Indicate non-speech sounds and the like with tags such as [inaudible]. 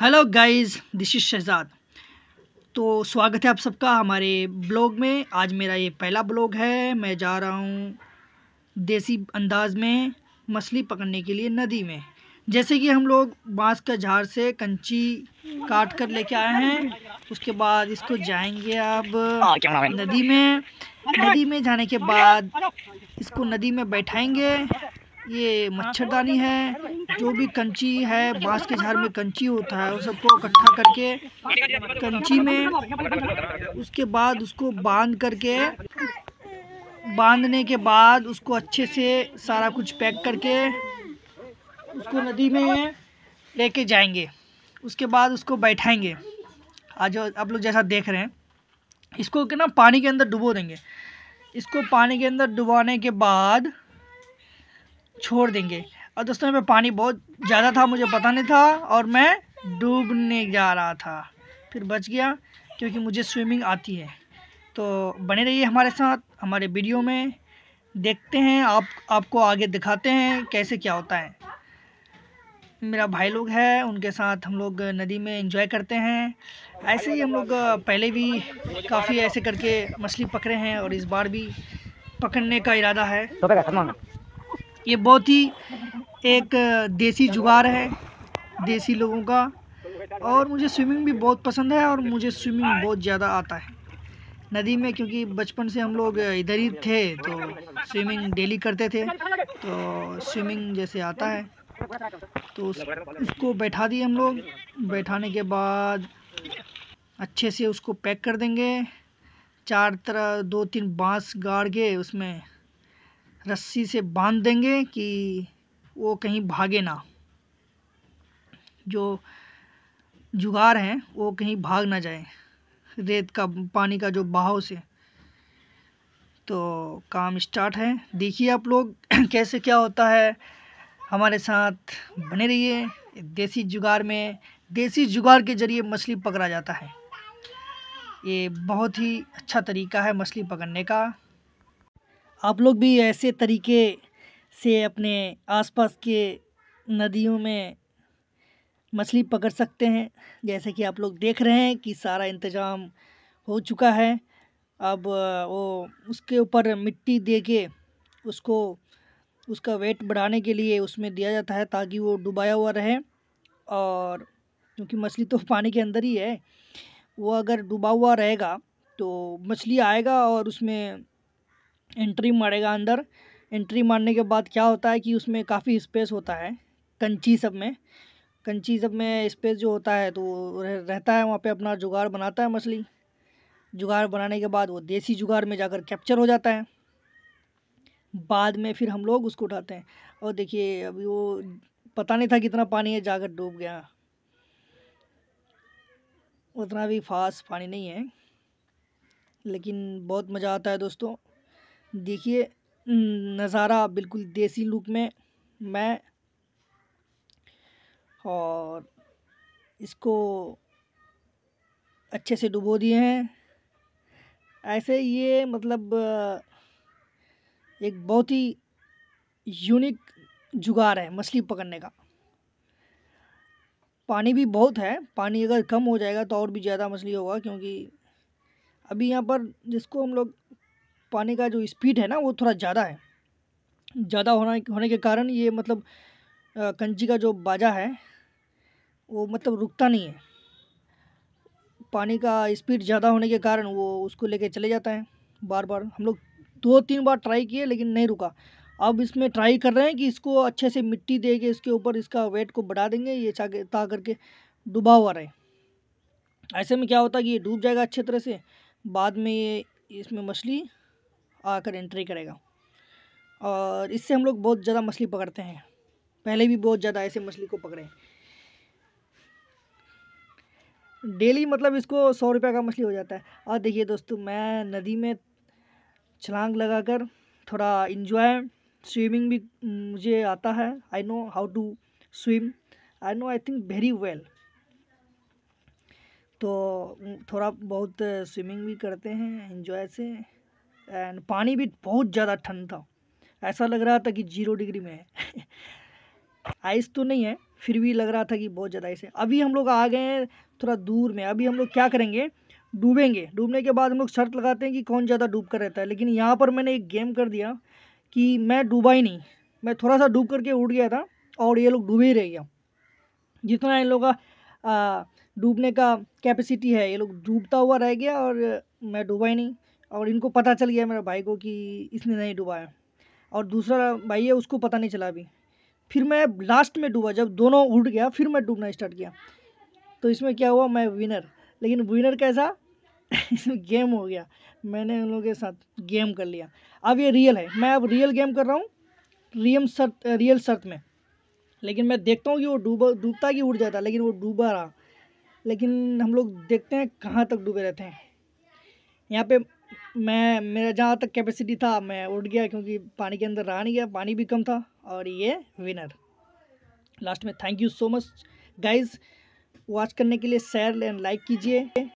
hello guys this is Shahzad तो स्वागत है आप सबका हमारे ब्लॉग में आज मेरा ये पहला ब्लॉग है मैं जा रहा हूँ देसी अंदाज में मछली पकड़ने के लिए नदी में जैसे कि हम लोग बांस का झाड़ से कंची काट कर लेके आए हैं उसके बाद इसको जाएंगे अब नदी में नदी में जाने के बाद इसको नदी में बैठाएंगे ये मच्छरदानी है जो भी कंची है बांस के झाड़ में कंची होता है वो सबको इकट्ठा करके कंची में उसके बाद उसको बांध करके बांधने के बाद उसको अच्छे से सारा कुछ पैक करके उसको नदी में लेके जाएंगे उसके बाद उसको बैठाएंगे आज आप लोग जैसा देख रहे हैं इसको के ना पानी के अंदर डुबो देंगे इसको पानी के अंदर डुबाने के बाद छोड़ देंगे और दोस्तों यहाँ पे पानी बहुत ज़्यादा था मुझे पता नहीं था और मैं डूबने जा रहा था फिर बच गया क्योंकि मुझे स्विमिंग आती है तो बने रहिए हमारे साथ हमारे वीडियो में देखते हैं आप आपको आगे दिखाते हैं कैसे क्या होता है मेरा भाई लोग है उनके साथ हम लोग नदी में इंजॉय करते हैं ऐसे ही हम लोग पहले भी काफ़ी ऐसे करके मछली पकड़े हैं और इस बार भी पकड़ने का इरादा है तो ये बहुत ही एक देसी जुगाड़ है देसी लोगों का और मुझे स्विमिंग भी बहुत पसंद है और मुझे स्विमिंग बहुत ज़्यादा आता है नदी में क्योंकि बचपन से हम लोग इधर ही थे तो स्विमिंग डेली करते थे तो स्विमिंग जैसे आता है तो उस, उसको बैठा दिए हम लोग बैठाने के बाद अच्छे से उसको पैक कर देंगे चार तरह दो तीन बांस गाड़ के उसमें रस्सी से बांध देंगे कि वो कहीं भागे ना जो जुगाड़ हैं वो कहीं भाग ना जाए रेत का पानी का जो बहाव से तो काम स्टार्ट है देखिए आप लोग [clears throat] कैसे क्या होता है हमारे साथ बने रहिए देसी जुगाड़ में देसी जुगाड़ के ज़रिए मछली पकड़ा जाता है ये बहुत ही अच्छा तरीका है मछली पकड़ने का आप लोग भी ऐसे तरीके से अपने आसपास के नदियों में मछली पकड़ सकते हैं जैसे कि आप लोग देख रहे हैं कि सारा इंतज़ाम हो चुका है अब वो उसके ऊपर मिट्टी दे के उसको उसका वेट बढ़ाने के लिए उसमें दिया जाता है ताकि वो डुबाया हुआ रहे और क्योंकि मछली तो [laughs] पानी के अंदर ही है वो अगर डूबा हुआ रहेगा तो मछली आएगा और उसमें एंट्री मारेगा अंदर एंट्री मारने के बाद क्या होता है कि उसमें काफ़ी स्पेस होता है कंची सब में कंची सब में स्पेस जो होता है तो रहता है वहाँ पे अपना जुगाड़ बनाता है मछली जुगाड़ बनाने के बाद वो देसी जुगाड़ में जाकर कैप्चर हो जाता है बाद में फिर हम लोग उसको उठाते हैं और देखिए अभी वो पता नहीं था कितना पानी है जाकर डूब गया उतना भी फास्ट पानी नहीं है लेकिन बहुत मज़ा आता है दोस्तों देखिए हम्म, नज़ारा बिल्कुल देसी लुक में मैं और इसको अच्छे से डुबो दिए हैं ऐसे ये मतलब एक बहुत ही यूनिक जुगाड़ है मछली पकड़ने का पानी भी बहुत है पानी अगर कम हो जाएगा तो और भी ज़्यादा मछली होगा क्योंकि अभी यहाँ पर जिसको हम लोग पानी का जो स्पीड है ना वो थोड़ा ज़्यादा है ज़्यादा होना होने के कारण ये मतलब कंची का जो बाजा है वो मतलब रुकता नहीं है पानी का स्पीड ज़्यादा होने के कारण वो उसको लेके चले जाता है बार बार हम लोग दो तीन बार ट्राई किए लेकिन नहीं रुका अब इसमें ट्राई कर रहे हैं कि इसको अच्छे से मिट्टी दे के इसके ऊपर इसका वेट को बढ़ा देंगे ये चाहे ता करके डूबा हुआ रहे ऐसे में क्या होता है कि ये डूब जाएगा अच्छे तरह से बाद में ये इसमें मछली आकर एंट्री करेगा और इससे हम लोग बहुत ज़्यादा मछली पकड़ते हैं पहले भी बहुत ज़्यादा ऐसे मछली को पकड़े डेली मतलब इसको सौ रुपये का मछली हो जाता है और देखिए दोस्तों मैं नदी में छलांग लगाकर थोड़ा इन्जॉय स्विमिंग भी मुझे आता है I know how to swim I know I think very well तो थोड़ा बहुत स्विमिंग भी करते हैं इन्जॉय से एंड पानी भी बहुत ज़्यादा ठंड था ऐसा लग रहा था कि जीरो डिग्री में है आइस तो नहीं है फिर भी लग रहा था कि बहुत ज़्यादा आइस है अभी हम लोग आ गए हैं थोड़ा दूर में अभी हम लोग क्या करेंगे डूबेंगे डूबने के बाद हम लोग शर्त लगाते हैं कि कौन ज़्यादा डूब कर रहता है लेकिन यहाँ पर मैंने एक गेम कर दिया कि मैं डूबा ही नहीं मैं थोड़ा सा डूब करके उठ गया था और ये लोग डूबे ही रह गया जितना इन लोगों का डूबने का कैपेसिटी है ये लोग डूबता हुआ रह गया और मैं डूबा ही नहीं और इनको पता चल गया मेरा भाई को कि इसने नहीं डुबाया और दूसरा भाई है उसको पता नहीं चला अभी फिर मैं लास्ट में डूबा जब दोनों उड़ गया फिर मैं डूबना स्टार्ट किया तो इसमें क्या हुआ मैं विनर लेकिन विनर कैसा [laughs] इसमें गेम हो गया मैंने उन लोगों के साथ गेम कर लिया अब ये रियल है मैं अब रियल गेम कर रहा हूँ रियल शर्त रियल शर्त में लेकिन मैं देखता हूँ कि वो डूबा डूबता कि उड़ जाता लेकिन वो डूबा रहा लेकिन हम लोग देखते हैं कहाँ तक डूबे रहते हैं यहाँ पे मैं मेरा जहाँ तक कैपेसिटी था मैं उठ गया क्योंकि पानी के अंदर रहा नहीं गया पानी भी कम था और ये विनर लास्ट में thank you so much guys watch करने के लिए शेयर एंड लाइक कीजिए